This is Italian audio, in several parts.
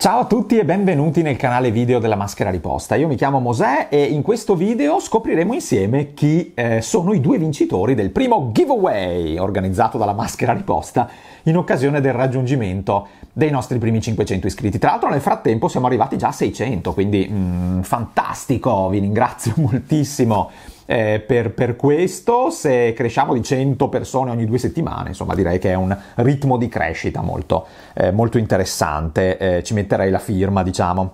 Ciao a tutti e benvenuti nel canale video della maschera riposta. Io mi chiamo Mosè e in questo video scopriremo insieme chi eh, sono i due vincitori del primo giveaway organizzato dalla maschera riposta in occasione del raggiungimento dei nostri primi 500 iscritti. Tra l'altro nel frattempo siamo arrivati già a 600, quindi mh, mm, fantastico, vi ringrazio moltissimo eh, per, per, questo, se cresciamo di 100 persone ogni due settimane, insomma direi che è un ritmo di crescita molto, eh, molto interessante, eh, ci metterei la firma diciamo.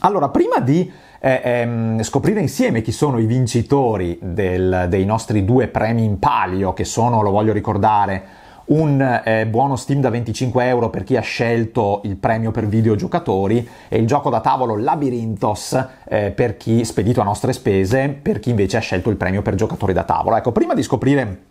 Allora, prima di eh, ehm, scoprire insieme chi sono i vincitori del, dei nostri due premi in palio, che sono, lo voglio ricordare, un eh, buono Steam da 25 euro per chi ha scelto il premio per videogiocatori e il gioco da tavolo Labyrinthos eh, per chi, spedito a nostre spese, per chi invece ha scelto il premio per giocatori da tavolo. Ecco, prima di scoprire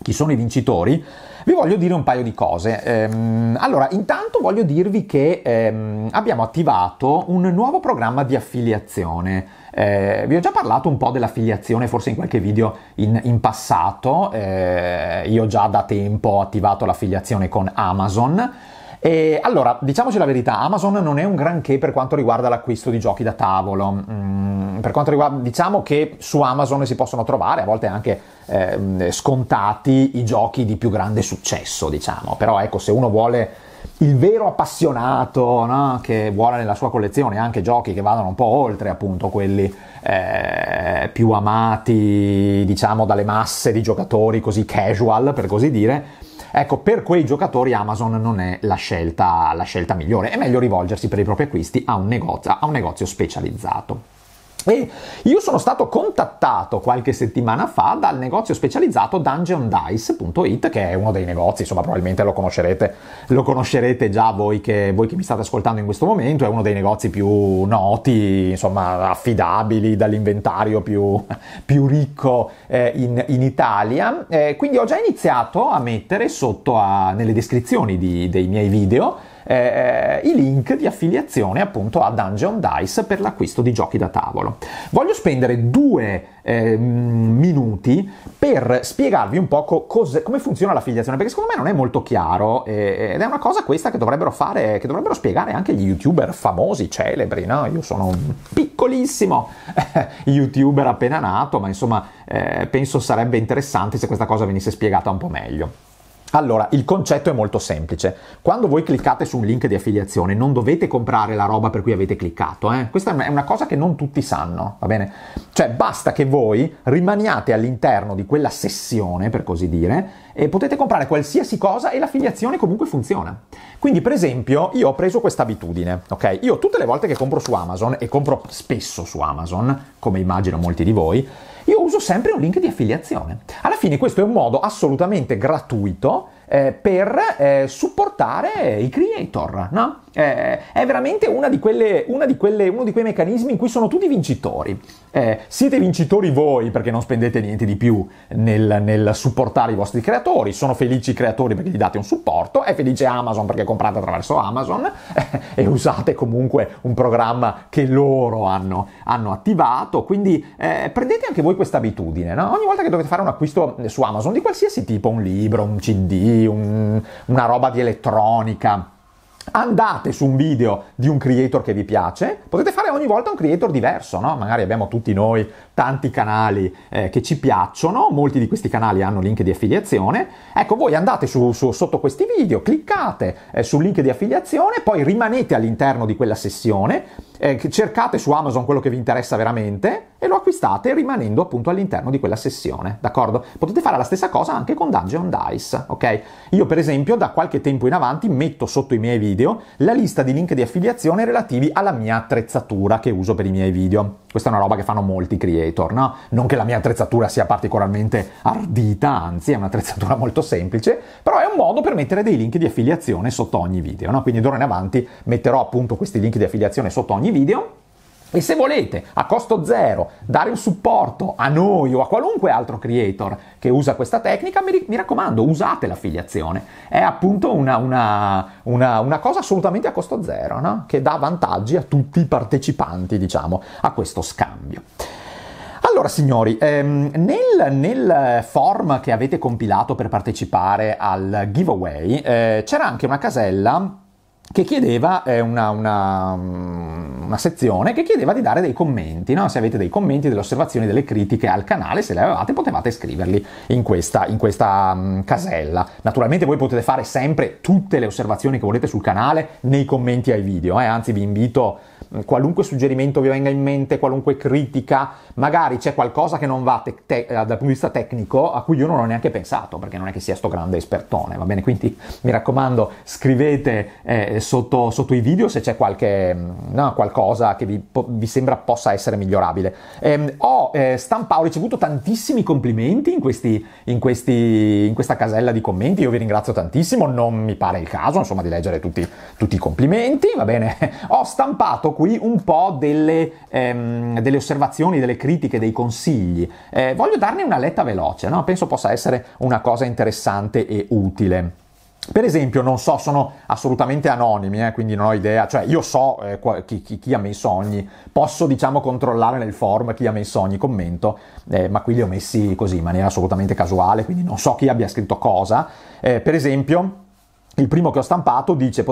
chi sono i vincitori, vi voglio dire un paio di cose. Ehm, allora, intanto voglio dirvi che ehm, abbiamo attivato un nuovo programma di affiliazione. Eh, vi ho già parlato un po' dell'affiliazione, forse in qualche video in, in passato. Eh, io già da tempo ho attivato l'affiliazione con Amazon. E allora, diciamoci la verità, Amazon non è un granché per quanto riguarda l'acquisto di giochi da tavolo. Mm, per quanto riguarda, diciamo che su Amazon si possono trovare a volte anche eh, scontati i giochi di più grande successo, diciamo. Però ecco, se uno vuole il vero appassionato no? che vuole nella sua collezione anche giochi che vadano un po' oltre appunto quelli eh, più amati diciamo dalle masse di giocatori così casual per così dire Ecco, per quei giocatori Amazon non è la scelta, la scelta migliore, è meglio rivolgersi per i propri acquisti a un negozio, a un negozio specializzato. E io sono stato contattato qualche settimana fa dal negozio specializzato dungeondice.it, che è uno dei negozi, insomma, probabilmente lo conoscerete, lo conoscerete già voi che, voi che, mi state ascoltando in questo momento, è uno dei negozi più noti, insomma, affidabili dall'inventario più, più ricco eh, in, in, Italia. Eh, quindi ho già iniziato a mettere sotto a, nelle descrizioni di, dei miei video eh, eh, i link di affiliazione appunto a Dungeon Dice per l'acquisto di giochi da tavolo. Voglio spendere due eh, minuti per spiegarvi un poco cos- come funziona l'affiliazione, perché secondo me non è molto chiaro eh, ed è una cosa questa che dovrebbero fare, che dovrebbero spiegare anche gli youtuber famosi, celebri, no? Io sono un piccolissimo eh, youtuber appena nato, ma insomma eh, penso sarebbe interessante se questa cosa venisse spiegata un po' meglio. Allora, il concetto è molto semplice. Quando voi cliccate su un link di affiliazione non dovete comprare la roba per cui avete cliccato. Eh? Questa è una cosa che non tutti sanno, va bene? Cioè, basta che voi rimaniate all'interno di quella sessione, per così dire, e potete comprare qualsiasi cosa e l'affiliazione comunque funziona. Quindi, per esempio, io ho preso questa abitudine, ok? Io tutte le volte che compro su Amazon, e compro spesso su Amazon, come immagino molti di voi, io uso sempre un link di affiliazione. Alla fine questo è un modo assolutamente gratuito eh, per eh, supportare i creator, no? Eh, è veramente una di quelle, una di quelle, uno di quei meccanismi in cui sono tutti vincitori. Eh, siete vincitori voi perché non spendete niente di più nel, nel, supportare i vostri creatori, sono felici i creatori perché gli date un supporto, è felice Amazon perché comprate attraverso Amazon eh, e usate comunque un programma che loro hanno, hanno attivato, quindi eh, prendete anche voi questa abitudine, no? ogni volta che dovete fare un acquisto su Amazon di qualsiasi tipo, un libro, un CD, un, una roba di elettronica, andate su un video di un creator che vi piace, potete fare ogni volta un creator diverso, no? Magari abbiamo tutti noi tanti canali eh, che ci piacciono, molti di questi canali hanno link di affiliazione, ecco voi andate su, su, sotto questi video, cliccate eh, sul link di affiliazione, poi rimanete all'interno di quella sessione eh, cercate su Amazon quello che vi interessa veramente e lo acquistate rimanendo appunto all'interno di quella sessione, d'accordo? Potete fare la stessa cosa anche con Dungeon Dice, ok? Io per esempio da qualche tempo in avanti metto sotto i miei video la lista di link di affiliazione relativi alla mia attrezzatura che uso per i miei video. Questa è una roba che fanno molti creator, no? Non che la mia attrezzatura sia particolarmente ardita, anzi è un'attrezzatura molto semplice, però è un modo per mettere dei link di affiliazione sotto ogni video, no? Quindi d'ora in avanti metterò appunto questi link di affiliazione sotto ogni video e se volete a costo zero dare un supporto a noi o a qualunque altro creator che usa questa tecnica, mi, mi raccomando, usate l'affiliazione. È appunto una, una, una, una cosa assolutamente a costo zero, no? che dà vantaggi a tutti i partecipanti, diciamo, a questo scambio. Allora signori, ehm, nel, nel, form che avete compilato per partecipare al giveaway eh, c'era anche una casella che chiedeva eh, una, una, mm, una, sezione che chiedeva di dare dei commenti, no? se avete dei commenti, delle osservazioni, delle critiche al canale, se le avevate potevate scriverli in questa, in questa mm, casella. Naturalmente voi potete fare sempre tutte le osservazioni che volete sul canale nei commenti ai video, eh? anzi vi invito qualunque suggerimento vi venga in mente, qualunque critica, magari c'è qualcosa che non va te- te- eh, dal punto di vista tecnico a cui io non ho neanche pensato, perché non è che sia sto grande espertone, va bene? Quindi mi raccomando, scrivete eh, sotto, sotto, i video se c'è qualche, mm, no, qualcosa che vi, po- vi, sembra possa essere migliorabile. Eh, ho eh, stampato, ho ricevuto tantissimi complimenti in, questi, in, questi, in, questa casella di commenti, io vi ringrazio tantissimo, non mi pare il caso, insomma, di leggere tutti, tutti i complimenti, va bene? Ho stampato qui un po' delle, ehm, delle osservazioni, delle critiche, dei consigli. Eh, voglio darne una letta veloce, no? penso possa essere una cosa interessante e utile. Per esempio, non so, sono assolutamente anonimi, eh, quindi non ho idea, cioè io so eh, chi, chi, chi, ha messo ogni, posso diciamo controllare nel forum chi ha messo ogni commento, eh, ma qui li ho messi così in maniera assolutamente casuale, quindi non so chi abbia scritto cosa. Eh, per esempio, il primo che ho stampato dice,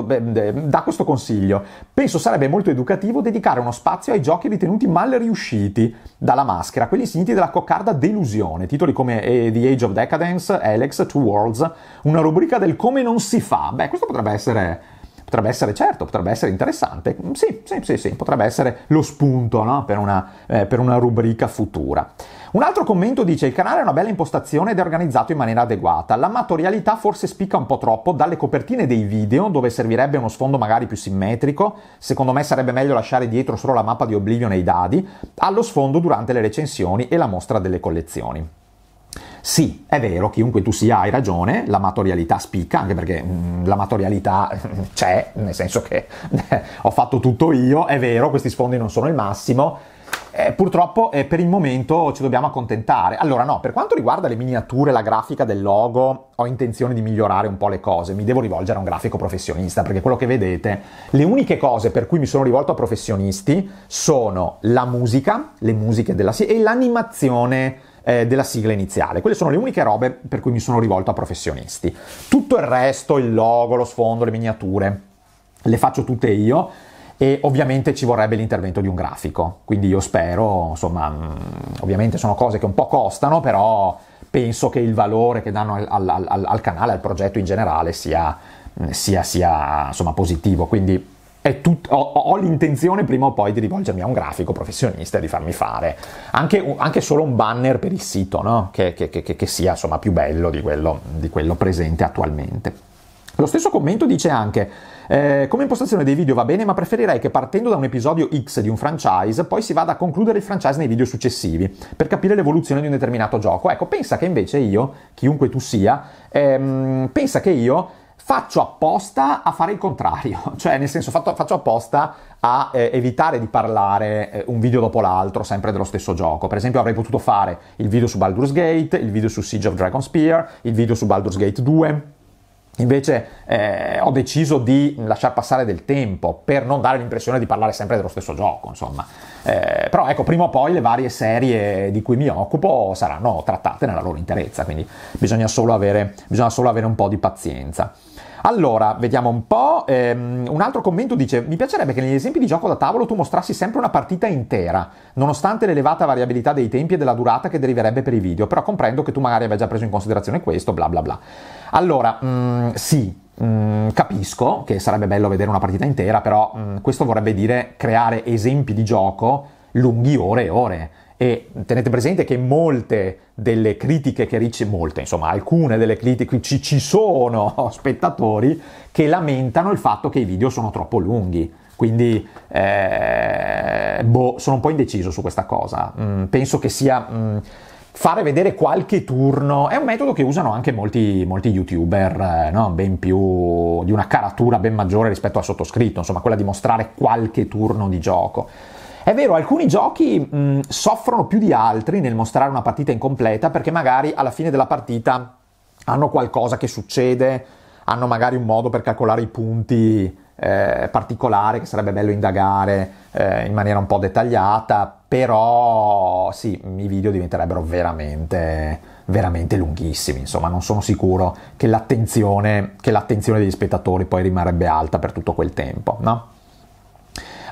dà questo consiglio. Penso sarebbe molto educativo dedicare uno spazio ai giochi ritenuti mal riusciti dalla maschera, quelli insigniti della coccarda delusione, titoli come The Age of Decadence, Alex, Two Worlds, una rubrica del come non si fa. Beh, questo potrebbe essere potrebbe essere certo, potrebbe essere interessante, mm, sì, sì, sì, sì potrebbe essere lo spunto no? per, una, eh, per una rubrica futura. Un altro commento dice: Il canale ha una bella impostazione ed è organizzato in maniera adeguata. L'amatorialità forse spicca un po' troppo dalle copertine dei video, dove servirebbe uno sfondo magari più simmetrico. Secondo me sarebbe meglio lasciare dietro solo la mappa di Oblivion e i dadi, allo sfondo durante le recensioni e la mostra delle collezioni. Sì, è vero, chiunque tu sia hai ragione, l'amatorialità spicca, anche perché mh, mm, la c'è, nel senso che ho fatto tutto io, è vero, questi sfondi non sono il massimo, eh, purtroppo eh, per il momento ci dobbiamo accontentare. Allora no, per quanto riguarda le miniature, la grafica del logo, ho intenzione di migliorare un po' le cose, mi devo rivolgere a un grafico professionista perché quello che vedete, le uniche cose per cui mi sono rivolto a professionisti sono la musica, le musiche della serie e l'animazione eh, della sigla iniziale. Quelle sono le uniche robe per cui mi sono rivolto a professionisti. Tutto il resto, il logo, lo sfondo, le miniature, le faccio tutte io e ovviamente ci vorrebbe l'intervento di un grafico. Quindi io spero, insomma, mm, ovviamente sono cose che un po' costano, però penso che il valore che danno al, al, al canale, al progetto in generale sia, mm, sia, sia insomma, positivo. Quindi tut- ho, ho, l'intenzione prima o poi di rivolgermi a un grafico professionista e di farmi fare anche, anche solo un banner per il sito, no? che, che, che, che, sia insomma più bello di quello, di quello presente attualmente. Lo stesso commento dice anche, eh, come impostazione dei video va bene, ma preferirei che partendo da un episodio X di un franchise, poi si vada a concludere il franchise nei video successivi, per capire l'evoluzione di un determinato gioco. Ecco, pensa che invece io, chiunque tu sia, ehm, pensa che io faccio apposta a fare il contrario, cioè nel senso fatto, faccio apposta a eh, evitare di parlare eh, un video dopo l'altro sempre dello stesso gioco. Per esempio avrei potuto fare il video su Baldur's Gate, il video su Siege of Dragon Spear, il video su Baldur's Gate 2. Invece eh, ho deciso di lasciar passare del tempo per non dare l'impressione di parlare sempre dello stesso gioco, insomma. Eh, però ecco, prima o poi le varie serie di cui mi occupo saranno trattate nella loro interezza, quindi bisogna solo avere, bisogna solo avere un po' di pazienza. Allora, vediamo un po'. Ehm, un altro commento dice: Mi piacerebbe che negli esempi di gioco da tavolo tu mostrassi sempre una partita intera, nonostante l'elevata variabilità dei tempi e della durata che deriverebbe per i video. Però comprendo che tu magari abbia già preso in considerazione questo, bla bla bla. Allora, mh, mm, sì, Mm, capisco che sarebbe bello vedere una partita intera, però mm, questo vorrebbe dire creare esempi di gioco lunghi ore e ore e tenete presente che molte delle critiche che riceve, molte, insomma, alcune delle critiche ci, ci sono spettatori che lamentano il fatto che i video sono troppo lunghi. Quindi eh, boh, sono un po' indeciso su questa cosa. Mm, penso che sia. Mm, fare vedere qualche turno è un metodo che usano anche molti, molti youtuber, eh, no? ben più di una caratura ben maggiore rispetto al sottoscritto, insomma, quella di mostrare qualche turno di gioco. È vero, alcuni giochi mh, mm, soffrono più di altri nel mostrare una partita incompleta perché magari alla fine della partita hanno qualcosa che succede, hanno magari un modo per calcolare i punti eh, particolare che sarebbe bello indagare eh, in maniera un po' dettagliata, però sì, i video diventerebbero veramente, veramente lunghissimi, insomma non sono sicuro che l'attenzione, che l'attenzione degli spettatori poi rimarrebbe alta per tutto quel tempo, no?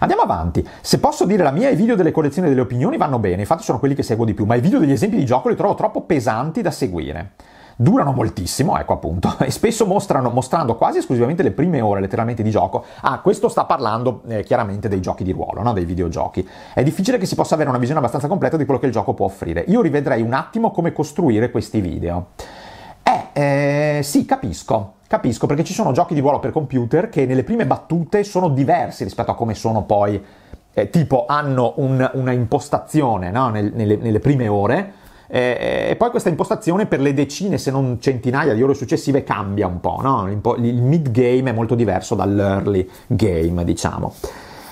Andiamo avanti. Se posso dire la mia, i video delle collezioni delle opinioni vanno bene, infatti sono quelli che seguo di più, ma i video degli esempi di gioco li trovo troppo pesanti da seguire durano moltissimo, ecco appunto, e spesso mostrano, mostrando quasi esclusivamente le prime ore letteralmente di gioco. Ah, questo sta parlando eh, chiaramente dei giochi di ruolo, no? dei videogiochi. È difficile che si possa avere una visione abbastanza completa di quello che il gioco può offrire. Io rivedrei un attimo come costruire questi video. Eh, eh sì, capisco. Capisco perché ci sono giochi di ruolo per computer che nelle prime battute sono diversi rispetto a come sono poi, eh, tipo hanno un, una impostazione no? Nel, nelle, nelle, prime ore eh, eh e poi questa impostazione per le decine se non centinaia di ore successive cambia un po', no? il mid game è molto diverso dall'early game diciamo.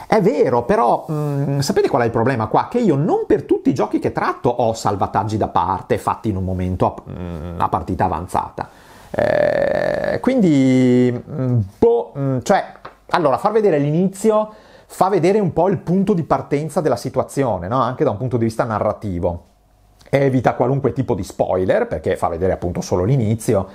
È vero, però mh, mm, sapete qual è il problema qua? Che io non per tutti i giochi che tratto ho salvataggi da parte fatti in un momento a, mm, mh, a partita avanzata. Eh, quindi, mm, boh, mm, cioè, allora, far vedere l'inizio fa vedere un po' il punto di partenza della situazione, no? anche da un punto di vista narrativo. Evita qualunque tipo di spoiler, perché fa vedere appunto solo l'inizio,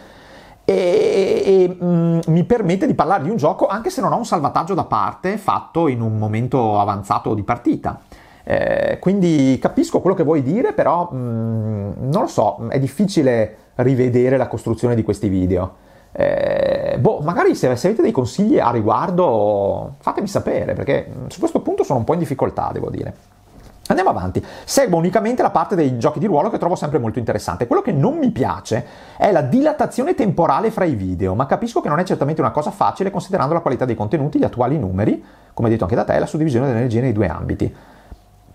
e, e mm, mi permette di parlare di un gioco anche se non ho un salvataggio da parte fatto in un momento avanzato di partita. Eh, quindi capisco quello che vuoi dire, però mh, mm, non lo so, è difficile rivedere la costruzione di questi video. Eh, boh, magari se, se, avete dei consigli a riguardo fatemi sapere, perché mm, su questo punto sono un po' in difficoltà, devo dire. Andiamo avanti. Seguo unicamente la parte dei giochi di ruolo che trovo sempre molto interessante. Quello che non mi piace è la dilatazione temporale fra i video, ma capisco che non è certamente una cosa facile considerando la qualità dei contenuti, gli attuali numeri, come detto anche da te, la suddivisione dell'energia nei due ambiti.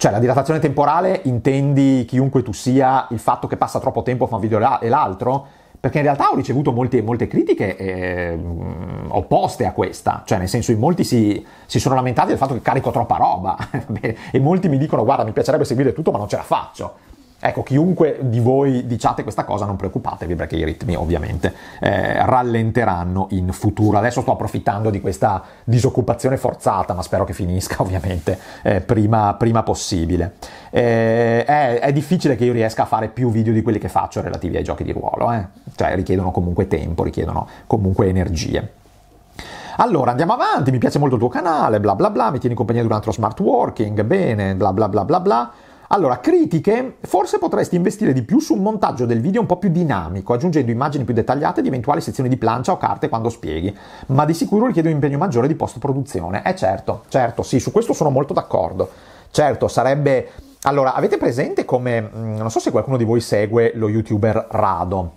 Cioè, la dilatazione temporale intendi chiunque tu sia, il fatto che passa troppo tempo fra un video e l'altro? Perché in realtà ho ricevuto molte, molte critiche eh, opposte a questa, cioè nel senso in molti si, si sono lamentati del fatto che carico troppa roba e molti mi dicono guarda mi piacerebbe seguire tutto ma non ce la faccio. Ecco, chiunque di voi diciate questa cosa non preoccupatevi perché i ritmi ovviamente eh, rallenteranno in futuro. Adesso sto approfittando di questa disoccupazione forzata, ma spero che finisca ovviamente eh, prima, prima, possibile. Eh, è, è, difficile che io riesca a fare più video di quelli che faccio relativi ai giochi di ruolo, eh. cioè richiedono comunque tempo, richiedono comunque energie. Allora andiamo avanti, mi piace molto il tuo canale, bla bla bla, mi tieni in compagnia durante lo smart working, bene, bla bla bla bla bla. Allora, critiche, forse potresti investire di più su un montaggio del video un po' più dinamico, aggiungendo immagini più dettagliate di eventuali sezioni di plancia o carte quando spieghi, ma di sicuro richiede un impegno maggiore di post-produzione. Eh certo, certo, sì, su questo sono molto d'accordo. Certo, sarebbe... Allora, avete presente come... Mm, non so se qualcuno di voi segue lo youtuber Rado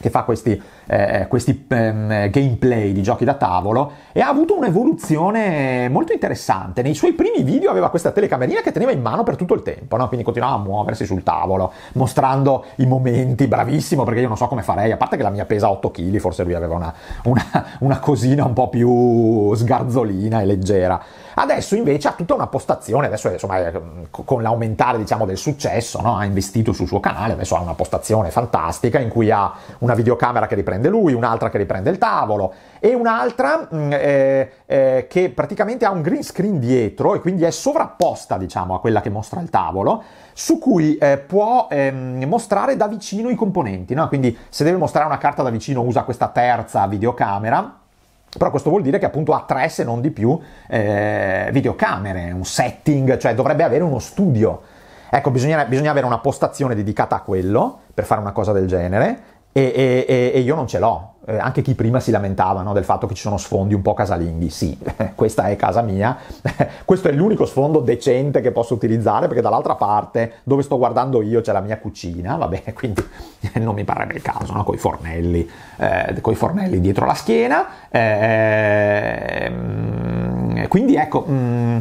che fa questi, eh, questi eh, gameplay di giochi da tavolo e ha avuto un'evoluzione molto interessante. Nei suoi primi video aveva questa telecamerina che teneva in mano per tutto il tempo, no? quindi continuava a muoversi sul tavolo, mostrando i momenti, bravissimo, perché io non so come farei, a parte che la mia pesa 8 kg, forse lui aveva una, una, una cosina un po' più sgarzolina e leggera. Adesso invece ha tutta una postazione, adesso eh, insomma, eh, con l'aumentare diciamo, del successo, no? ha investito sul suo canale, adesso ha una postazione fantastica in cui ha una videocamera che riprende lui, un'altra che riprende il tavolo e un'altra mm, eh, eh, che praticamente ha un green screen dietro e quindi è sovrapposta diciamo, a quella che mostra il tavolo, su cui eh, può ehm, mostrare da vicino i componenti. No? Quindi se deve mostrare una carta da vicino usa questa terza videocamera però questo vuol dire che appunto ha tre, se non di più, eh, videocamere, un setting, cioè dovrebbe avere uno studio. Ecco, bisogna, bisogna, avere una postazione dedicata a quello per fare una cosa del genere e, e, e, e io non ce l'ho eh, anche chi prima si lamentava no, del fatto che ci sono sfondi un po' casalinghi, sì, questa è casa mia, questo è l'unico sfondo decente che posso utilizzare perché dall'altra parte dove sto guardando io c'è la mia cucina, va bene, quindi eh, non mi pare il caso, no, con i fornelli, eh, fornelli, dietro la schiena. Eh, ehm, quindi ecco... Mm,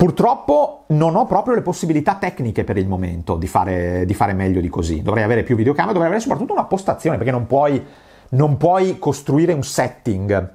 Purtroppo non ho proprio le possibilità tecniche per il momento di fare, di fare, meglio di così. Dovrei avere più videocamere, dovrei avere soprattutto una postazione, perché non puoi non puoi costruire un setting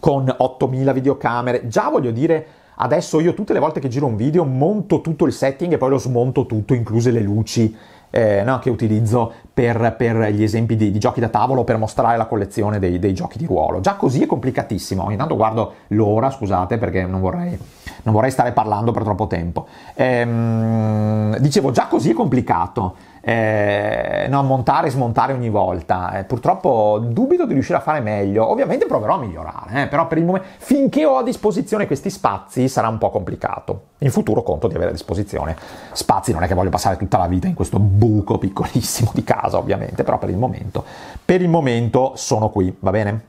con 8000 videocamere. Già voglio dire, adesso io tutte le volte che giro un video monto tutto il setting e poi lo smonto tutto, incluse le luci. Eh, no, che utilizzo per, per gli esempi di, di, giochi da tavolo per mostrare la collezione dei, dei, giochi di ruolo. Già così è complicatissimo. Intanto guardo l'ora, scusate, perché non vorrei, non vorrei stare parlando per troppo tempo. Ehm, dicevo, già così è complicato eh, no, montare e smontare ogni volta. Eh, purtroppo dubito di riuscire a fare meglio. Ovviamente proverò a migliorare, eh, però per il momento, finché ho a disposizione questi spazi, sarà un po' complicato. In futuro conto di avere a disposizione spazi, non è che voglio passare tutta la vita in questo buco piccolissimo di casa, ovviamente, però per il momento, per il momento sono qui, va bene?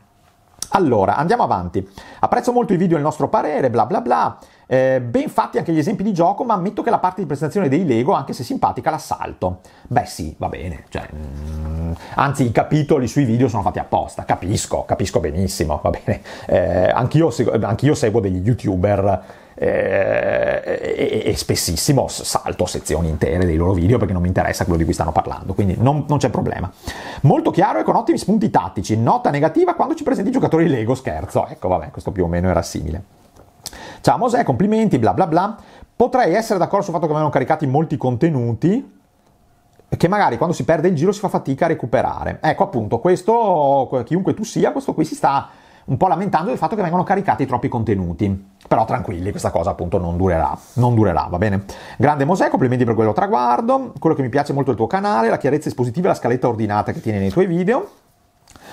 Allora, andiamo avanti. Apprezzo molto i video il nostro parere, bla bla bla. Eh, ben fatti anche gli esempi di gioco, ma ammetto che la parte di presentazione dei Lego, anche se simpatica, l'assalto. Beh sì, va bene. Cioè, mm, anzi, i capitoli sui video sono fatti apposta, capisco, capisco benissimo, va bene. Eh, anch'io, anch'io seguo degli youtuber eh, e, e, spessissimo salto sezioni intere dei loro video perché non mi interessa quello di cui stanno parlando, quindi non, non, c'è problema. Molto chiaro e con ottimi spunti tattici, nota negativa quando ci presenti giocatori Lego, scherzo, ecco vabbè, questo più o meno era simile. Ciao Mosè, complimenti, bla bla bla. Potrei essere d'accordo sul fatto che avevano caricati molti contenuti, che magari quando si perde il giro si fa fatica a recuperare. Ecco appunto, questo, chiunque tu sia, questo qui si sta un po' lamentando del fatto che vengono caricati troppi contenuti. Però tranquilli, questa cosa appunto non durerà, non durerà, va bene? Grande Mosè, complimenti per quello traguardo, quello che mi piace molto del tuo canale, la chiarezza espositiva e la scaletta ordinata che tieni nei tuoi video.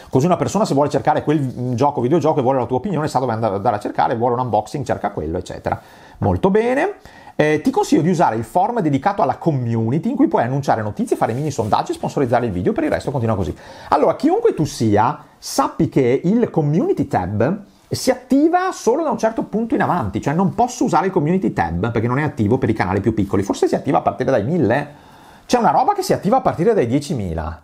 Così una persona se vuole cercare quel gioco, videogioco e vuole la tua opinione sa dove andare a cercare, vuole un unboxing, cerca quello, eccetera. Molto bene. Eh, ti consiglio di usare il forum dedicato alla community in cui puoi annunciare notizie, fare mini sondaggi e sponsorizzare il video, per il resto continua così. Allora, chiunque tu sia, sappi che il community tab si attiva solo da un certo punto in avanti, cioè non posso usare il community tab perché non è attivo per i canali più piccoli, forse si attiva a partire dai 1000, c'è una roba che si attiva a partire dai 10.000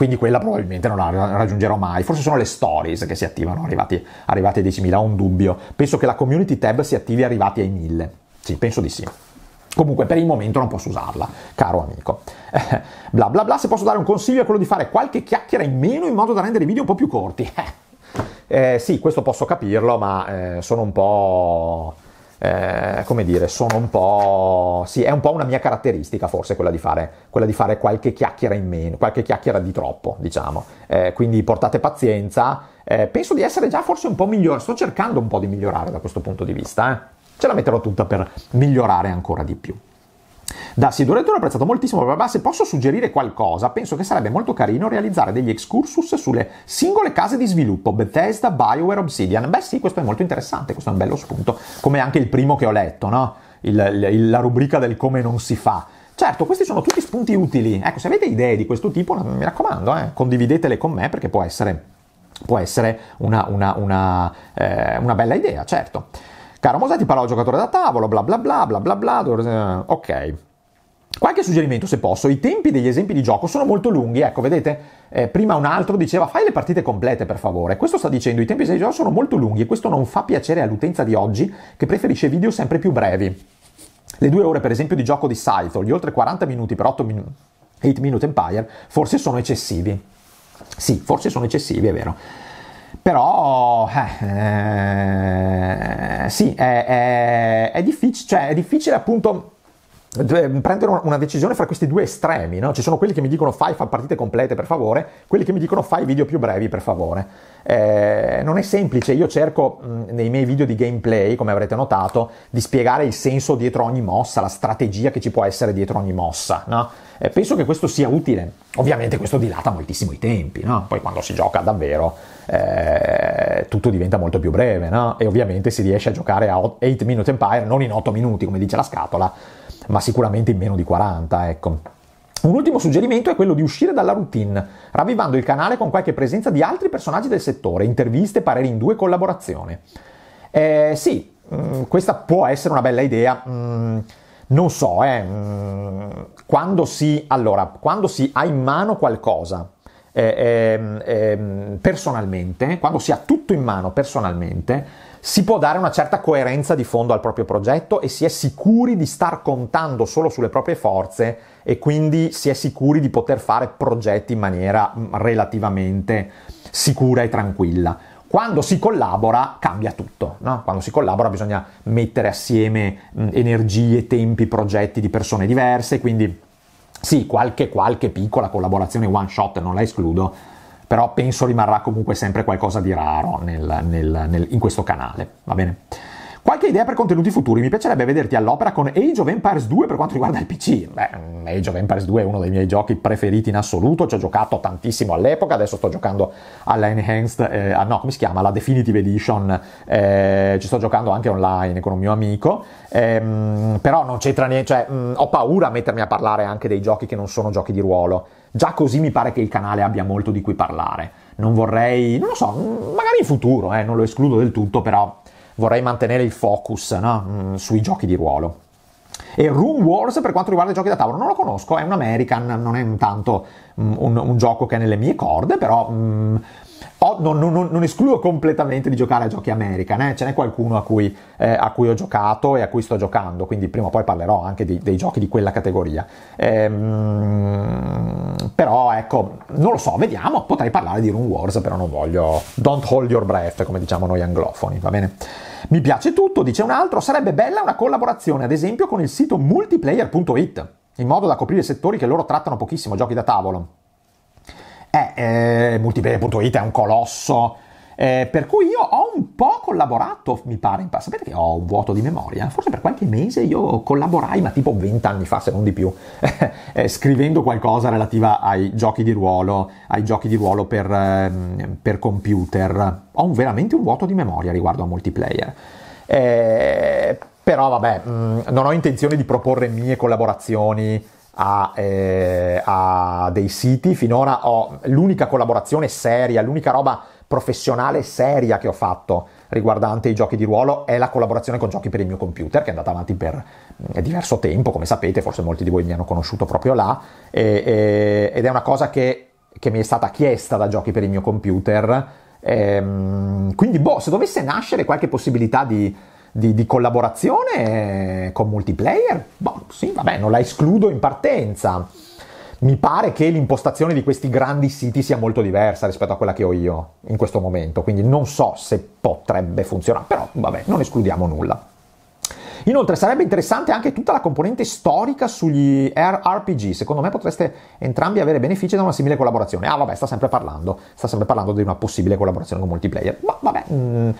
quindi quella probabilmente non la raggiungerò mai. Forse sono le stories che si attivano arrivati, arrivati ai 10.000, ho un dubbio. Penso che la community tab si attivi arrivati ai 1.000. Sì, penso di sì. Comunque per il momento non posso usarla, caro amico. Eh, bla bla bla, se posso dare un consiglio è quello di fare qualche chiacchiera in meno in modo da rendere i video un po' più corti. Eh, sì, questo posso capirlo, ma eh, sono un po' eh, come dire, sono un po'... sì, è un po' una mia caratteristica forse quella di fare, quella di fare qualche chiacchiera in meno, qualche chiacchiera di troppo, diciamo. Eh, quindi portate pazienza, eh, penso di essere già forse un po' migliore, sto cercando un po' di migliorare da questo punto di vista, eh. ce la metterò tutta per migliorare ancora di più. Da Sidoretto l'ho apprezzato moltissimo, ma se posso suggerire qualcosa, penso che sarebbe molto carino realizzare degli excursus sulle singole case di sviluppo, Bethesda, Bioware, Obsidian. Beh sì, questo è molto interessante, questo è un bello spunto, come anche il primo che ho letto, no? il, il, la rubrica del come non si fa. Certo, questi sono tutti spunti utili. Ecco, se avete idee di questo tipo, mi raccomando, eh, condividetele con me perché può essere, può essere una, una, una, eh, una bella idea, certo. Caro Mosati parla al giocatore da tavolo, bla bla bla bla bla bla. Eh, ok. Qualche suggerimento se posso, i tempi degli esempi di gioco sono molto lunghi, ecco vedete, eh, prima un altro diceva fai le partite complete per favore, questo sta dicendo i tempi di gioco sono molto lunghi e questo non fa piacere all'utenza di oggi che preferisce video sempre più brevi. Le due ore per esempio di gioco di Scythe, gli oltre 40 minuti per 8 min- 8 Minute Empire, forse sono eccessivi. Sì, forse sono eccessivi, è vero. Però eh, eh, sì, è, è, è, difficile, cioè è difficile appunto eh, prendere una decisione fra questi due estremi, no? ci sono quelli che mi dicono fai fa partite complete per favore, quelli che mi dicono fai video più brevi per favore. Eh, non è semplice, io cerco nei miei video di gameplay, come avrete notato, di spiegare il senso dietro ogni mossa, la strategia che ci può essere dietro ogni mossa. No? Eh, penso che questo sia utile. Ovviamente questo dilata moltissimo i tempi, no? poi quando si gioca davvero eh, tutto diventa molto più breve no? e ovviamente si riesce a giocare a 8 Minute Empire non in 8 minuti come dice la scatola, ma sicuramente in meno di 40. Ecco. Un ultimo suggerimento è quello di uscire dalla routine, ravvivando il canale con qualche presenza di altri personaggi del settore, interviste, pareri in due, collaborazione. Eh, sì, mm, questa può essere una bella idea. Mh, mm, non so, eh, mm, quando, si, allora, quando si ha in mano qualcosa eh, eh, personalmente, quando si ha tutto in mano personalmente, si può dare una certa coerenza di fondo al proprio progetto e si è sicuri di star contando solo sulle proprie forze e quindi si è sicuri di poter fare progetti in maniera mm, relativamente sicura e tranquilla. Quando si collabora cambia tutto, no? quando si collabora bisogna mettere assieme energie, tempi, progetti di persone diverse, quindi sì, qualche, qualche piccola collaborazione one shot non la escludo, però penso rimarrà comunque sempre qualcosa di raro nel, nel, nel, in questo canale, va bene? Qualche idea per contenuti futuri, mi piacerebbe vederti all'opera con Age of Empires 2 per quanto riguarda il PC. Beh, Age of Empires 2 è uno dei miei giochi preferiti in assoluto, ci ho giocato tantissimo all'epoca, adesso sto giocando alla Enhanced, eh, ah, no, come si chiama? La Definitive Edition, eh, ci sto giocando anche online con un mio amico, ehm, però non c'entra niente, cioè mh, mm, ho paura a mettermi a parlare anche dei giochi che non sono giochi di ruolo. Già così mi pare che il canale abbia molto di cui parlare. Non vorrei, non lo so, magari in futuro, eh, non lo escludo del tutto, però vorrei mantenere il focus no? Mm, sui giochi di ruolo. E Room Wars per quanto riguarda i giochi da tavolo non lo conosco, è un American, non è tanto mm, un, un, gioco che è nelle mie corde, però um, ho, non, non, non, escludo completamente di giocare a giochi American, eh? ce n'è qualcuno a cui, eh, a cui, ho giocato e a cui sto giocando, quindi prima o poi parlerò anche di, dei giochi di quella categoria. Ehm, però ecco, non lo so, vediamo, potrei parlare di Room Wars, però non voglio... Don't hold your breath, come diciamo noi anglofoni, va bene? Mi piace tutto, dice un altro, sarebbe bella una collaborazione ad esempio con il sito multiplayer.it, in modo da coprire settori che loro trattano pochissimo, giochi da tavolo. Eh, eh multiplayer.it è un colosso eh, per cui io ho un po' collaborato, mi pare, in passato. Sapete che ho un vuoto di memoria? Forse per qualche mese io collaborai, ma tipo 20 anni fa, se non di più, eh, scrivendo qualcosa relativa ai giochi di ruolo, ai giochi di ruolo per, ehm, per computer. Ho un, veramente un vuoto di memoria riguardo a multiplayer. Eh, però vabbè, mm, non ho intenzione di proporre mie collaborazioni. A, eh, a, dei siti. Finora ho l'unica collaborazione seria, l'unica roba professionale seria che ho fatto riguardante i giochi di ruolo è la collaborazione con giochi per il mio computer, che è andata avanti per mm, diverso tempo, come sapete, forse molti di voi mi hanno conosciuto proprio là, e, e, ed è una cosa che, che, mi è stata chiesta da giochi per il mio computer. Ehm, quindi, boh, se dovesse nascere qualche possibilità di, di, di, collaborazione eh, con multiplayer, boh, sì, vabbè, non la escludo in partenza mi pare che l'impostazione di questi grandi siti sia molto diversa rispetto a quella che ho io in questo momento, quindi non so se potrebbe funzionare, però vabbè, non escludiamo nulla. Inoltre sarebbe interessante anche tutta la componente storica sugli RPG, secondo me potreste entrambi avere benefici da una simile collaborazione. Ah vabbè, sta sempre parlando, sta sempre parlando di una possibile collaborazione con multiplayer, ma vabbè... Mh mm,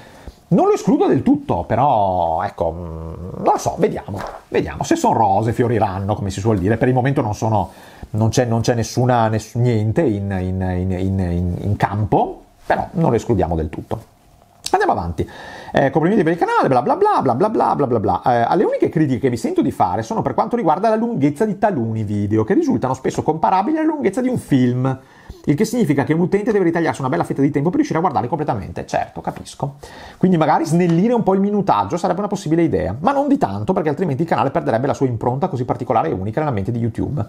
non lo escludo del tutto, però ecco, mm, non lo so, vediamo, vediamo. Se sono rose fioriranno, come si suol dire, per il momento non, sono, non, c'è, non c'è, nessuna, ness- niente in, in, in, in campo, però non lo escludiamo del tutto. Andiamo avanti. Eh, complimenti per il canale, bla bla bla bla bla bla bla bla bla. Eh, alle uniche critiche che mi sento di fare sono per quanto riguarda la lunghezza di taluni video, che risultano spesso comparabili alla lunghezza di un film il che significa che un utente deve ritagliarsi una bella fetta di tempo per riuscire a guardarli completamente, certo, capisco. Quindi magari snellire un po' il minutaggio sarebbe una possibile idea, ma non di tanto perché altrimenti il canale perderebbe la sua impronta così particolare e unica nella mente di YouTube.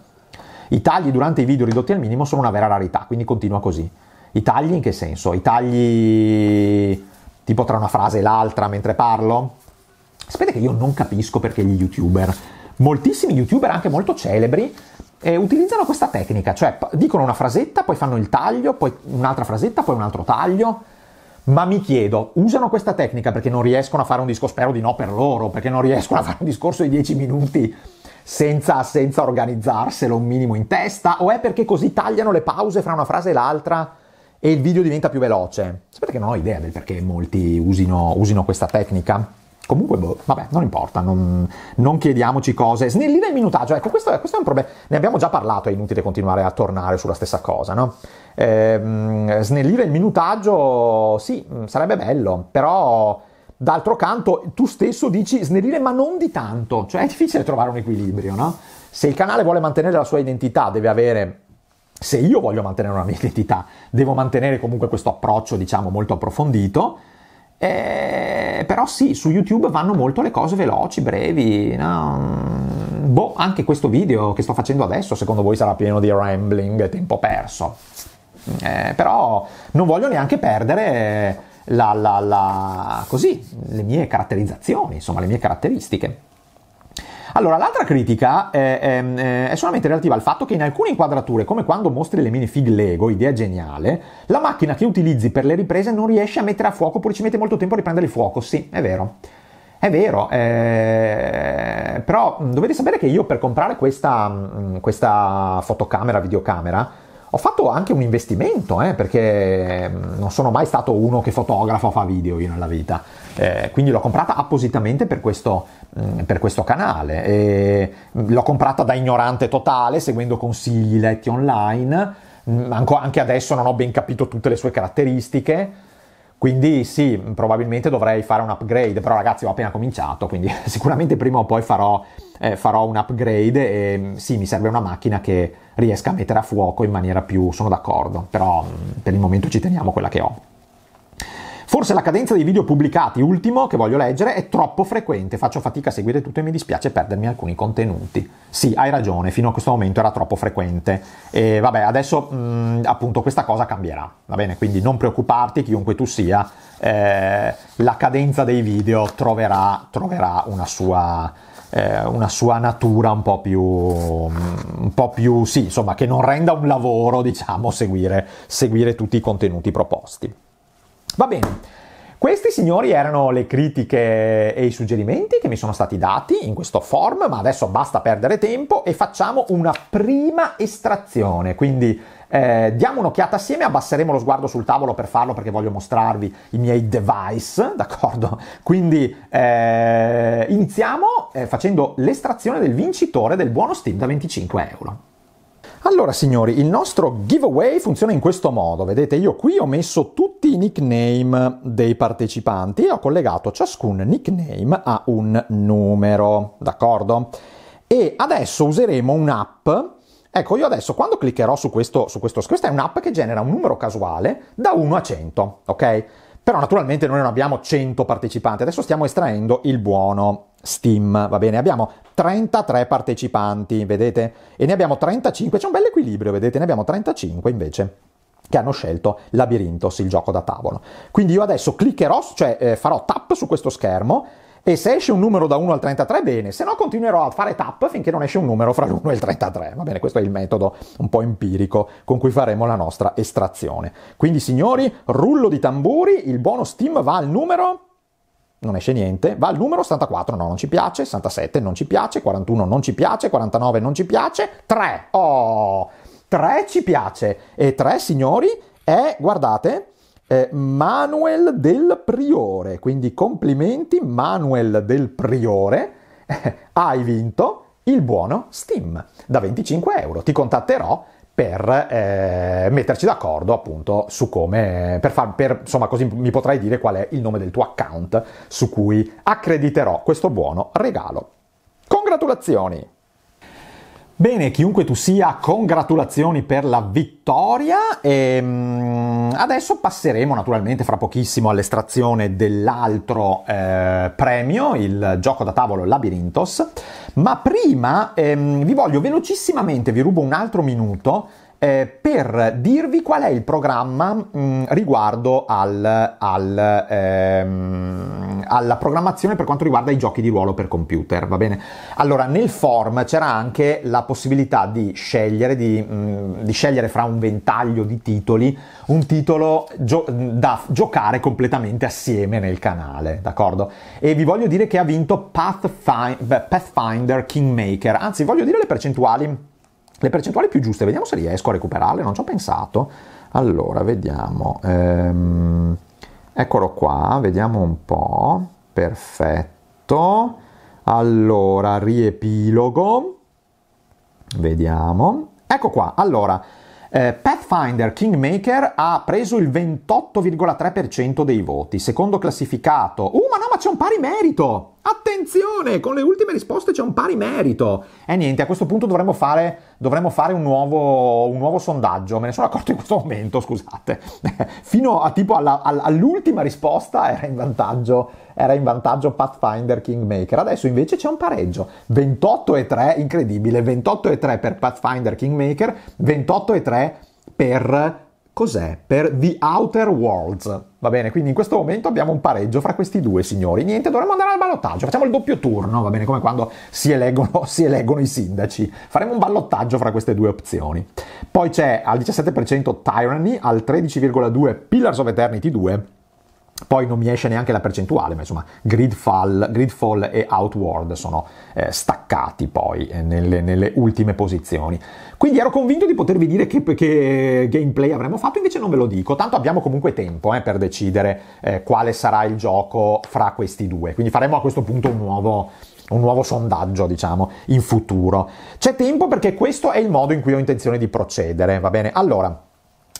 I tagli durante i video ridotti al minimo sono una vera rarità, quindi continua così. I tagli in che senso? I tagli tipo tra una frase e l'altra mentre parlo? Sapete che io non capisco perché gli youtuber, moltissimi youtuber anche molto celebri, eh, utilizzano questa tecnica, cioè dicono una frasetta, poi fanno il taglio, poi un'altra frasetta, poi un altro taglio. Ma mi chiedo, usano questa tecnica perché non riescono a fare un discorso, spero di no per loro, perché non riescono a fare un discorso di 10 minuti senza, senza organizzarselo un minimo in testa? O è perché così tagliano le pause fra una frase e l'altra e il video diventa più veloce? Sapete che non ho idea del perché molti usino, usino questa tecnica? Comunque, boh, vabbè, non importa, non, non, chiediamoci cose. Snellire il minutaggio, ecco, questo è, questo è, un problema. Ne abbiamo già parlato, è inutile continuare a tornare sulla stessa cosa, no? Ehm, snellire il minutaggio, sì, mm, sarebbe bello, però d'altro canto tu stesso dici snellire ma non di tanto, cioè è difficile trovare un equilibrio, no? Se il canale vuole mantenere la sua identità, deve avere se io voglio mantenere una mia identità, devo mantenere comunque questo approccio, diciamo, molto approfondito. Eh, però sì, su YouTube vanno molto le cose veloci, brevi. No? Boh, anche questo video che sto facendo adesso, secondo voi sarà pieno di rambling, tempo perso. Eh, però non voglio neanche perdere la, la, la, così, le mie caratterizzazioni, insomma, le mie caratteristiche. Allora, l'altra critica è, è, è, solamente relativa al fatto che in alcune inquadrature, come quando mostri le minifig Lego, idea geniale, la macchina che utilizzi per le riprese non riesce a mettere a fuoco oppure ci mette molto tempo a riprendere il fuoco. Sì, è vero. È vero, eh, però mm, dovete sapere che io per comprare questa, mm, questa fotocamera, videocamera, ho fatto anche un investimento, eh, perché mm, non sono mai stato uno che fotografa o fa video io nella vita. Eh, quindi l'ho comprata appositamente per questo, mm, per questo canale. E l'ho comprata da ignorante totale, seguendo consigli letti online. Mh, mm, anche adesso non ho ben capito tutte le sue caratteristiche. Quindi sì, probabilmente dovrei fare un upgrade, però ragazzi ho appena cominciato, quindi sicuramente prima o poi farò, eh, farò, un upgrade e mm, sì, mi serve una macchina che riesca a mettere a fuoco in maniera più, sono d'accordo, però per il momento ci teniamo quella che ho. Forse la cadenza dei video pubblicati, ultimo, che voglio leggere, è troppo frequente, faccio fatica a seguire tutto e mi dispiace perdermi alcuni contenuti. Sì, hai ragione, fino a questo momento era troppo frequente. E vabbè, adesso mh, mm, appunto questa cosa cambierà, va bene? Quindi non preoccuparti, chiunque tu sia, eh, la cadenza dei video troverà, troverà una, sua, eh, una sua... natura un po' più mm, un po' più sì insomma che non renda un lavoro diciamo seguire, seguire tutti i contenuti proposti Va bene. Questi signori erano le critiche e i suggerimenti che mi sono stati dati in questo form, ma adesso basta perdere tempo e facciamo una prima estrazione. Quindi eh, diamo un'occhiata assieme, abbasseremo lo sguardo sul tavolo per farlo perché voglio mostrarvi i miei device, d'accordo? Quindi eh, iniziamo eh, facendo l'estrazione del vincitore del buono Steam da 25 euro. Allora signori, il nostro giveaway funziona in questo modo, vedete io qui ho messo tutti i nickname dei partecipanti e ho collegato ciascun nickname a un numero, d'accordo? E adesso useremo un'app, ecco io adesso quando cliccherò su questo, su questo, questa è un'app che genera un numero casuale da 1 a 100, ok? Però naturalmente noi non abbiamo 100 partecipanti, adesso stiamo estraendo il buono Steam, va bene, abbiamo 33 partecipanti, vedete? E ne abbiamo 35, c'è un bel equilibrio, vedete? Ne abbiamo 35 invece che hanno scelto Labyrinthos, il gioco da tavolo. Quindi io adesso cliccherò, cioè eh, farò tap su questo schermo e se esce un numero da 1 al 33 bene, se no continuerò a fare tap finché non esce un numero fra l'1 e il 33, va bene, questo è il metodo un po' empirico con cui faremo la nostra estrazione. Quindi signori, rullo di tamburi, il buono Steam va al numero non esce niente, va al numero 64, no, non ci piace, 67 non ci piace, 41 non ci piace, 49 non ci piace, 3, oh, 3 ci piace, e 3 signori è, guardate, è eh, Manuel del Priore, quindi complimenti Manuel del Priore, hai vinto il buono Steam da 25 euro, ti contatterò per eh, metterci d'accordo appunto su come, per far, per, insomma così mi potrai dire qual è il nome del tuo account su cui accrediterò questo buono regalo. Congratulazioni! Bene, chiunque tu sia, congratulazioni per la vittoria. E, ehm, adesso passeremo naturalmente fra pochissimo all'estrazione dell'altro eh, premio, il gioco da tavolo Labyrinthos. Ma prima ehm, vi voglio velocissimamente, vi rubo un altro minuto, eh, per dirvi qual è il programma mh, mm, riguardo al, al, ehm, alla programmazione per quanto riguarda i giochi di ruolo per computer, va bene? Allora, nel form c'era anche la possibilità di scegliere, di, mh, mm, di scegliere fra un ventaglio di titoli un titolo gio- da giocare completamente assieme nel canale, d'accordo? E vi voglio dire che ha vinto Pathfind- Pathfinder Kingmaker, anzi voglio dire le percentuali le percentuali più giuste, vediamo se riesco a recuperarle, non ci ho pensato. Allora, vediamo. Ehm, eccolo qua, vediamo un po'. Perfetto. Allora, riepilogo. Vediamo. Ecco qua. Allora, eh, Pathfinder Kingmaker ha preso il 28,3% dei voti, secondo classificato. Uh, ma no, ma c'è un pari merito! Attenzione, con le ultime risposte c'è un pari merito. E eh, niente, a questo punto dovremmo fare, dovremmo fare un, nuovo, un, nuovo, sondaggio. Me ne sono accorto in questo momento, scusate. Fino a tipo alla, all'ultima risposta era in vantaggio era in vantaggio Pathfinder Kingmaker. Adesso invece c'è un pareggio, 28 e 3, incredibile, 28 e 3 per Pathfinder Kingmaker, 28 e 3 per cos'è? Per The Outer Worlds. Va bene, quindi in questo momento abbiamo un pareggio fra questi due signori. Niente, dovremmo andare al ballottaggio. Facciamo il doppio turno, va bene, come quando si eleggono, si eleggono i sindaci. Faremo un ballottaggio fra queste due opzioni. Poi c'è al 17% Tyranny, al 13,2% Pillars of Eternity 2 poi non mi esce neanche la percentuale, ma insomma Gridfall, Gridfall e Outward sono eh, staccati poi eh, nelle, nelle, ultime posizioni. Quindi ero convinto di potervi dire che, che, gameplay avremmo fatto, invece non ve lo dico, tanto abbiamo comunque tempo eh, per decidere eh, quale sarà il gioco fra questi due. Quindi faremo a questo punto un nuovo, un nuovo sondaggio, diciamo, in futuro. C'è tempo perché questo è il modo in cui ho intenzione di procedere, va bene? Allora...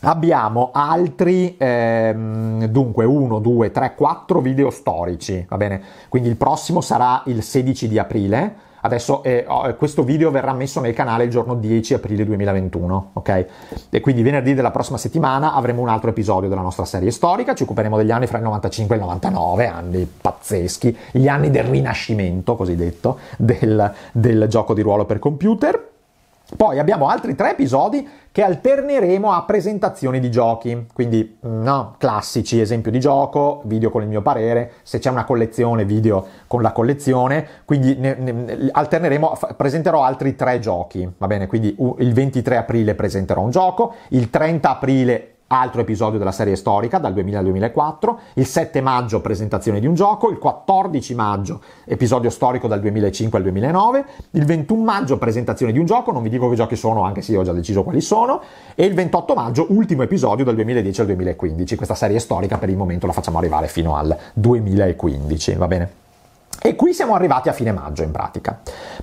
Abbiamo altri, ehm, dunque, 1, 2, 3, 4 video storici, va bene? Quindi il prossimo sarà il 16 di aprile. Adesso eh, eh, questo video verrà messo nel canale il giorno 10 aprile 2021, ok? E quindi venerdì della prossima settimana avremo un altro episodio della nostra serie storica, ci occuperemo degli anni fra il 95 e il 99, anni pazzeschi, gli anni del rinascimento, cosiddetto, del, del gioco di ruolo per computer. Poi abbiamo altri tre episodi che alterneremo a presentazioni di giochi, quindi mm, no, classici, esempio di gioco, video con il mio parere, se c'è una collezione, video con la collezione, quindi ne, ne, alterneremo, presenterò altri tre giochi, va bene? Quindi il 23 aprile presenterò un gioco, il 30 aprile altro episodio della serie storica dal 2000 al 2004, il 7 maggio presentazione di un gioco, il 14 maggio episodio storico dal 2005 al 2009, il 21 maggio presentazione di un gioco, non vi dico che giochi sono, anche se io ho già deciso quali sono, e il 28 maggio ultimo episodio dal 2010 al 2015. Questa serie storica per il momento la facciamo arrivare fino al 2015, va bene? E qui siamo arrivati a fine maggio in pratica.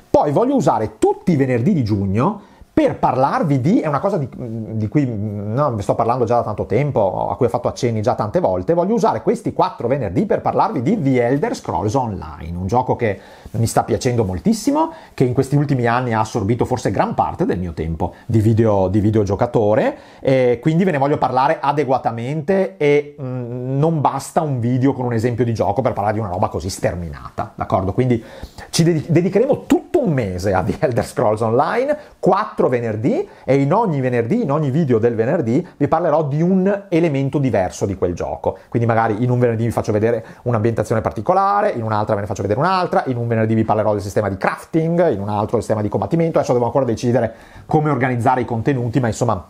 Poi voglio usare tutti i venerdì di giugno per parlarvi di, è una cosa di, di cui no, sto parlando già da tanto tempo, a cui ho fatto accenni già tante volte, voglio usare questi quattro venerdì per parlarvi di The Elder Scrolls Online, un gioco che mi sta piacendo moltissimo, che in questi ultimi anni ha assorbito forse gran parte del mio tempo di, video, di videogiocatore, e quindi ve ne voglio parlare adeguatamente e mh, mm, non basta un video con un esempio di gioco per parlare di una roba così sterminata, d'accordo? Quindi ci dedicheremo tutto mese a The Elder Scrolls Online, quattro venerdì e in ogni venerdì, in ogni video del venerdì, vi parlerò di un elemento diverso di quel gioco. Quindi magari in un venerdì vi faccio vedere un'ambientazione particolare, in un'altra ve ne faccio vedere un'altra, in un venerdì vi parlerò del sistema di crafting, in un altro del sistema di combattimento, adesso devo ancora decidere come organizzare i contenuti, ma insomma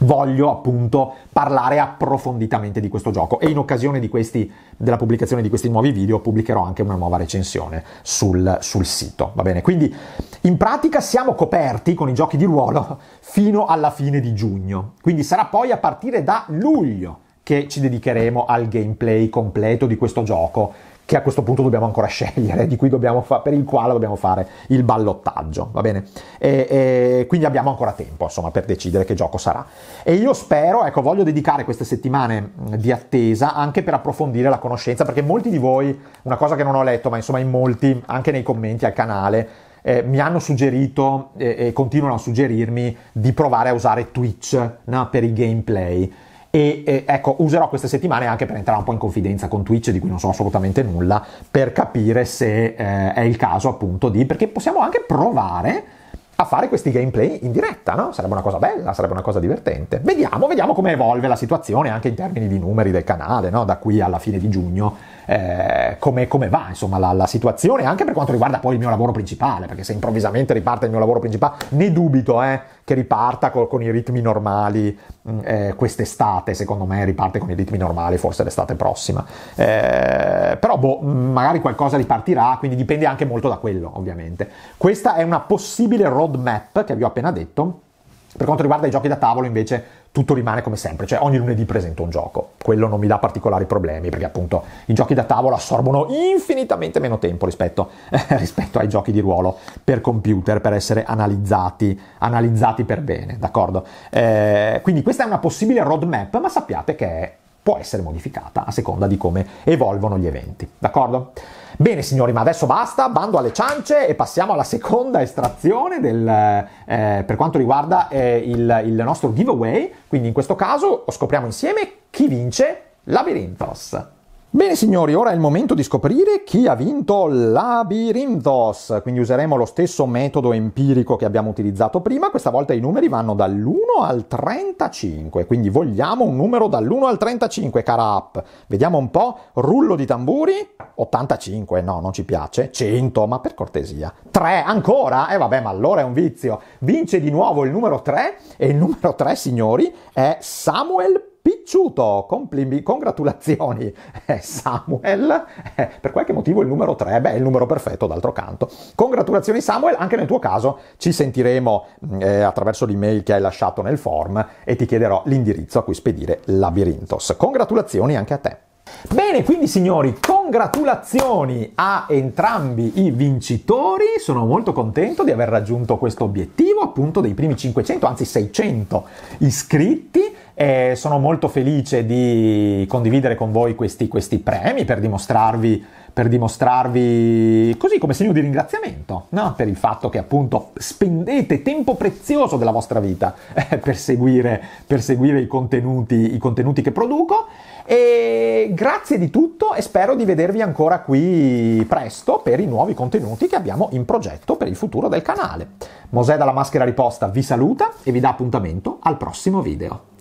voglio appunto parlare approfonditamente di questo gioco e in occasione questi, della pubblicazione di questi nuovi video pubblicherò anche una nuova recensione sul, sul, sito, va bene? Quindi in pratica siamo coperti con i giochi di ruolo fino alla fine di giugno, quindi sarà poi a partire da luglio che ci dedicheremo al gameplay completo di questo gioco che a questo punto dobbiamo ancora scegliere, fa- per il quale dobbiamo fare il ballottaggio, va bene? E, e, quindi abbiamo ancora tempo, insomma, per decidere che gioco sarà. E io spero, ecco, voglio dedicare queste settimane di attesa anche per approfondire la conoscenza, perché molti di voi, una cosa che non ho letto, ma insomma in molti, anche nei commenti al canale, eh, mi hanno suggerito eh, e continuano a suggerirmi di provare a usare Twitch no, per i gameplay e eh, ecco userò queste settimane anche per entrare un po' in confidenza con Twitch di cui non so assolutamente nulla per capire se eh, è il caso appunto di perché possiamo anche provare a fare questi gameplay in diretta, no? Sarebbe una cosa bella, sarebbe una cosa divertente. Vediamo, vediamo come evolve la situazione anche in termini di numeri del canale, no? Da qui alla fine di giugno eh, come, come, va insomma, la, la, situazione, anche per quanto riguarda poi il mio lavoro principale, perché se improvvisamente riparte il mio lavoro principale, ne dubito eh, che riparta col, con i ritmi normali mm, eh, quest'estate, secondo me riparte con i ritmi normali forse l'estate prossima, eh, però boh, mm, magari qualcosa ripartirà, quindi dipende anche molto da quello ovviamente. Questa è una possibile roadmap che vi ho appena detto. Per quanto riguarda i giochi da tavolo invece tutto rimane come sempre, cioè ogni lunedì presento un gioco, quello non mi dà particolari problemi perché appunto i giochi da tavola assorbono infinitamente meno tempo rispetto, eh, rispetto ai giochi di ruolo per computer, per essere analizzati, analizzati per bene, d'accordo? Eh, quindi questa è una possibile roadmap, ma sappiate che può essere modificata a seconda di come evolvono gli eventi, d'accordo? Bene signori, ma adesso basta, bando alle ciance e passiamo alla seconda estrazione del, eh, per quanto riguarda eh, il, il nostro giveaway. Quindi in questo caso scopriamo insieme chi vince Labyrinthos. Bene signori, ora è il momento di scoprire chi ha vinto Labyrinthos, quindi useremo lo stesso metodo empirico che abbiamo utilizzato prima, questa volta i numeri vanno dall'1 al 35, quindi vogliamo un numero dall'1 al 35, cara app. Vediamo un po', rullo di tamburi, 85, no, non ci piace, 100, ma per cortesia. 3, ancora? E eh, vabbè, ma allora è un vizio. Vince di nuovo il numero 3 e il numero 3, signori, è Samuel Picciuto, complimenti, congratulazioni eh, Samuel, eh, per qualche motivo il numero 3 beh, è il numero perfetto d'altro canto. Congratulazioni Samuel, anche nel tuo caso ci sentiremo mm, eh, attraverso l'email che hai lasciato nel form e ti chiederò l'indirizzo a cui spedire Labirintos. Congratulazioni anche a te. Bene, quindi signori, con Congratulazioni a entrambi i vincitori, sono molto contento di aver raggiunto questo obiettivo appunto dei primi 500, anzi 600 iscritti. Eh, sono molto felice di condividere con voi questi, questi premi per dimostrarvi per dimostrarvi così come segno di ringraziamento no? per il fatto che appunto spendete tempo prezioso della vostra vita eh, per, seguire, per seguire i, contenuti, i contenuti che produco. E grazie di tutto e spero di vedervi ancora qui presto per i nuovi contenuti che abbiamo in progetto per il futuro del canale. Mosè dalla maschera riposta vi saluta e vi dà appuntamento al prossimo video.